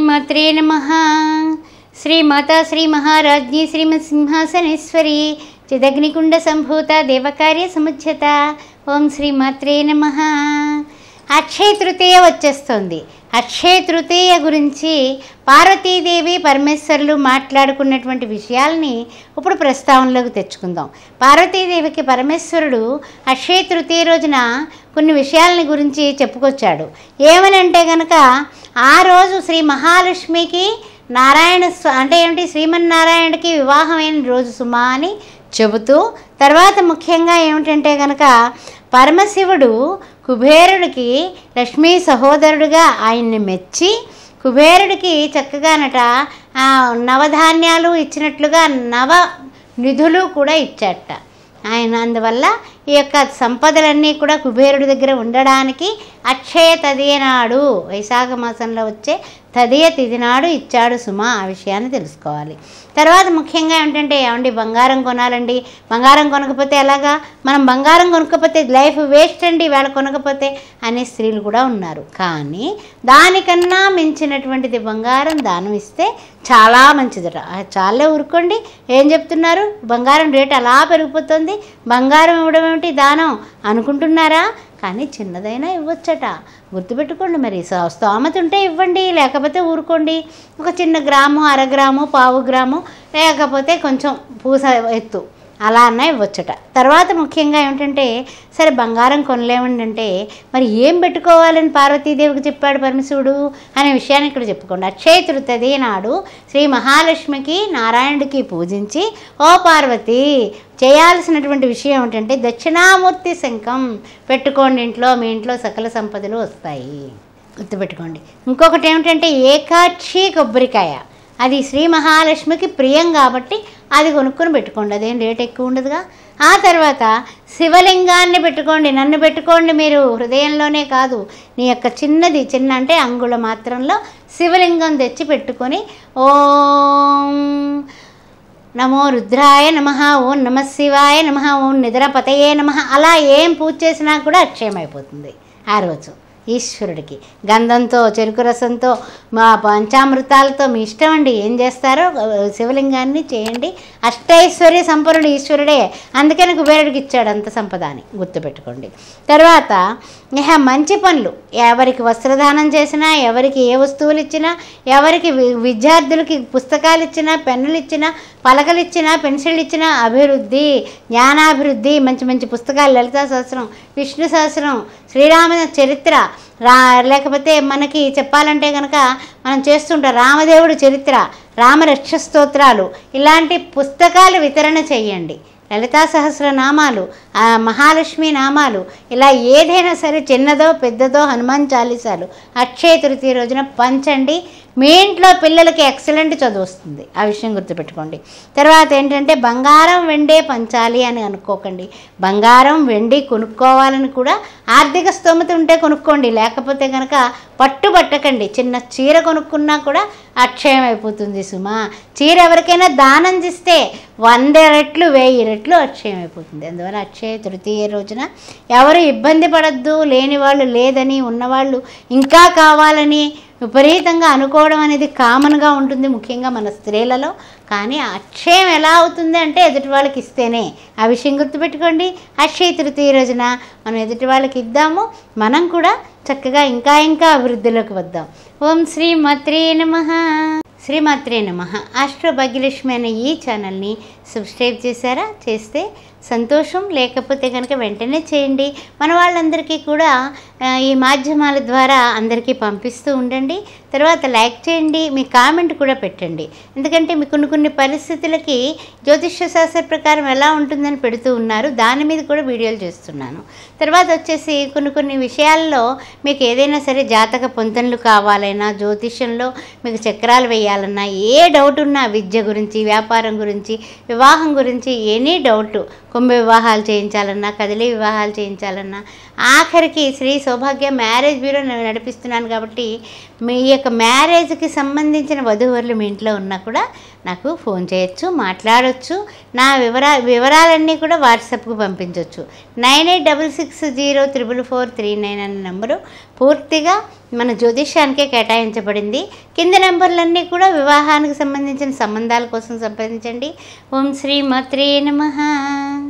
శ్రీమాత్రే నమ శ్రీమాత శ్రీ మహారాజ్ఞి శ్రీమత్ సింహాసనేశ్వరి చిదగ్నికుండ సంభూత దేవకార్య సముచ్చత ఓం శ్రీమాత్రే నమ అక్షయ తృతీయ వచ్చేస్తుంది అక్షయ తృతీయ గురించి పార్వతీదేవి పరమేశ్వర్లు మాట్లాడుకున్నటువంటి విషయాల్ని ఇప్పుడు ప్రస్తావనలోకి తెచ్చుకుందాం పార్వతీదేవికి పరమేశ్వరుడు అక్షయ తృతీయ రోజున కొన్ని విషయాలని గురించి చెప్పుకొచ్చాడు ఏమనంటే గనక ఆ రోజు శ్రీ మహాలక్ష్మికి నారాయణ అంటే ఏమిటి శ్రీమన్నారాయణకి వివాహమైన రోజు సుమా అని చెబుతూ తర్వాత ముఖ్యంగా ఏమిటంటే గనక పరమశివుడు కుబేరుడికి లక్ష్మీ సహోదరుడిగా ఆయన్ని మెచ్చి కుబేరుడికి చక్కగానట నవధాన్యాలు ఇచ్చినట్లుగా నవ నిధులు కూడా ఇచ్చట ఆయన అందువల్ల ఈ యొక్క సంపదలన్నీ కూడా కుబేరుడి దగ్గర ఉండడానికి అక్షయ తదియనాడు వైశాఖ మాసంలో వచ్చే తదియ తిది నాడు ఇచ్చాడు సుమా ఆ విషయాన్ని తెలుసుకోవాలి తర్వాత ముఖ్యంగా ఏంటంటే ఏమండి బంగారం కొనాలండి బంగారం కొనకపోతే ఎలాగా మనం బంగారం కొనకపోతే లైఫ్ వేస్ట్ అండి వేళ కొనకపోతే అనే స్త్రీలు కూడా ఉన్నారు కానీ దానికన్నా మించినటువంటిది బంగారం దానం ఇస్తే చాలా మంచిదట చాలే ఊరుకోండి ఏం చెప్తున్నారు బంగారం రేటు అలా పెరిగిపోతుంది బంగారం ఇవ్వడం ఏమిటి దానం అనుకుంటున్నారా కానీ చిన్నదైనా ఇవ్వచ్చట గుర్తుపెట్టుకోండి మరి స్తోమత ఉంటే ఇవ్వండి లేకపోతే ఊరుకోండి ఒక చిన్న గ్రాము అర గ్రాము పావు గ్రాము లేకపోతే కొంచెం పూస ఎత్తు అలా అన్నాయి ఇవ్వచ్చుట తర్వాత ముఖ్యంగా ఏమిటంటే సరే బంగారం కొనలేమండి అంటే మరి ఏం పెట్టుకోవాలని పార్వతీదేవికి చెప్పాడు పరమశివుడు అనే విషయాన్ని ఇక్కడ చెప్పుకోండి అక్షయ తృతది నాడు శ్రీ మహాలక్ష్మికి నారాయణుడికి పూజించి ఓ పార్వతి చేయాల్సినటువంటి విషయం ఏమిటంటే దక్షిణామూర్తి శంఖం పెట్టుకోండి ఇంట్లో మీ ఇంట్లో సకల సంపదలు వస్తాయి గుర్తుపెట్టుకోండి ఇంకొకటి ఏమిటంటే ఏకాక్షి కొబ్బరికాయ అది శ్రీ మహాలక్ష్మికి ప్రియం కాబట్టి అది కొనుక్కొని పెట్టుకోండి అదేం రేట్ ఎక్కువ ఉండదుగా ఆ తర్వాత శివలింగాన్ని పెట్టుకోండి నన్ను పెట్టుకోండి మీరు హృదయంలోనే కాదు నీ యొక్క చిన్నది చిన్న అంటే అంగుళ మాత్రంలో శివలింగం తెచ్చి పెట్టుకొని ఓం నమో రుద్రాయ నమ ఓం నమ శివాయ నమ ఓం నిద్రపతయే నమ అలా ఏం పూజ చేసినా కూడా అక్షయమైపోతుంది ఆ రోజు ఈశ్వరుడికి గంధంతో చెరుకు రసంతో మా పంచామృతాలతో మీ ఇష్టం అండి ఏం చేస్తారో శివలింగాన్ని చేయండి అష్టైశ్వర్య సంపన్నుడు ఈశ్వరుడే అందుకని కుబేరుడికి ఇచ్చాడు అంత సంపద అని గుర్తుపెట్టుకోండి తర్వాత ఇహ మంచి పనులు ఎవరికి వస్త్రదానం చేసినా ఎవరికి ఏ వస్తువులు ఇచ్చినా ఎవరికి విద్యార్థులకి పుస్తకాలు ఇచ్చినా పెన్నులు ఇచ్చినా పలకలు ఇచ్చినా పెన్సిళ్ళు ఇచ్చినా అభివృద్ధి జ్ఞానాభివృద్ధి మంచి మంచి పుస్తకాలు లలితా సహస్రం విష్ణు సహస్రం శ్రీరామ చరిత్ర రా లేకపోతే మనకి చెప్పాలంటే కనుక మనం చేస్తుంటాం రామదేవుడు చరిత్ర రామరక్ష స్తోత్రాలు ఇలాంటి పుస్తకాలు వితరణ చేయండి లలితా సహస్ర నామాలు మహాలక్ష్మి నామాలు ఇలా ఏదైనా సరే చిన్నదో పెద్దదో హనుమాన్ చాలీసాలు అక్షయ తృతీయ రోజున పంచండి మీ ఇంట్లో పిల్లలకి ఎక్సలెంట్ చదువు వస్తుంది ఆ విషయం గుర్తుపెట్టుకోండి తర్వాత ఏంటంటే బంగారం వెండే పంచాలి అని అనుకోకండి బంగారం వెండి కొనుక్కోవాలని కూడా ఆర్థిక స్తోమత ఉంటే కొనుక్కోండి లేకపోతే కనుక పట్టుబట్టకండి చిన్న చీర కొనుక్కున్నా కూడా అక్షయం అయిపోతుంది సుమా చీర ఎవరికైనా దానం చేస్తే వంద రెట్లు వెయ్యి రెట్లు అక్షయం అయిపోతుంది అందువల్ల అక్షయ తృతీయ రోజున ఎవరు ఇబ్బంది పడద్దు లేని వాళ్ళు లేదని ఉన్నవాళ్ళు ఇంకా కావాలని విపరీతంగా అనుకోవడం అనేది కామన్గా ఉంటుంది ముఖ్యంగా మన స్త్రీలలో కానీ అక్షయం ఎలా అవుతుంది అంటే ఎదుటి వాళ్ళకి ఇస్తేనే ఆ విషయం గుర్తుపెట్టుకోండి అక్షయ తృతీయ రోజున మనం ఎదుటి వాళ్ళకి ఇద్దాము మనం కూడా చక్కగా ఇంకా ఇంకా అభివృద్ధిలోకి వద్దాం ఓం శ్రీ మాత్రే నమ శ్రీమాత్రే నమ ఆస్ట్రో భాగ్యలక్ష్మి అనే ఈ ఛానల్ని సబ్స్క్రైబ్ చేశారా చేస్తే సంతోషం లేకపోతే కనుక వెంటనే చేయండి మన వాళ్ళందరికీ కూడా ఈ మాధ్యమాల ద్వారా అందరికీ పంపిస్తూ ఉండండి తర్వాత లైక్ చేయండి మీ కామెంట్ కూడా పెట్టండి ఎందుకంటే మీ కొన్ని కొన్ని పరిస్థితులకి జ్యోతిష్య శాస్త్ర ప్రకారం ఎలా ఉంటుందని పెడుతూ ఉన్నారు దాని మీద కూడా వీడియోలు చేస్తున్నాను తర్వాత వచ్చేసి కొన్ని కొన్ని విషయాల్లో మీకు ఏదైనా సరే జాతక పొంతనలు కావాలైనా జ్యోతిష్యంలో మీకు చక్రాలు వేయాలన్నా ఏ డౌట్ ఉన్నా విద్య గురించి వ్యాపారం గురించి వివాహం గురించి ఎనీ డౌట్ కుంభ వివాహాలు చేయించాలన్నా కదిలి వివాహాలు చేయించాలన్నా ఆఖరికి శ్రీ సౌభాగ్య మ్యారేజ్ బ్యూరో నేను నడిపిస్తున్నాను కాబట్టి మీ యొక్క మ్యారేజ్కి సంబంధించిన వధూవరులు మీ ఇంట్లో ఉన్నా కూడా నాకు ఫోన్ చేయొచ్చు మాట్లాడవచ్చు నా వివరా వివరాలన్నీ కూడా వాట్సాప్కు పంపించవచ్చు nine eight double six zero triple four three nine అనే నెంబరు పూర్తిగా మన జ్యోతిష్యానికే కేటాయించబడింది కింద నెంబర్లన్నీ కూడా వివాహానికి సంబంధించిన సంబంధాల కోసం సంప్రదించండి ఓం శ్రీ మాత్రే నమ